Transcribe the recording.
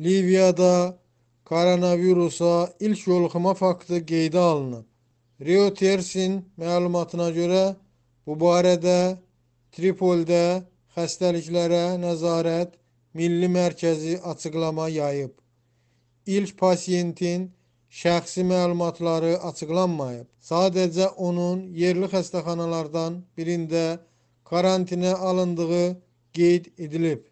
Liviyada koronavirusa ilk yoluxma faktı qeydə alınıb. Reuters-in məlumatına görə bu barədə Tripoldə xəstəliklərə nəzarət Milli Mərkəzi açıqlama yayıb. İlk pasiyentin şəxsi məlumatları açıqlanmayıb. Sadəcə onun yerli xəstəxanalardan birində karantinə alındığı qeyd edilib.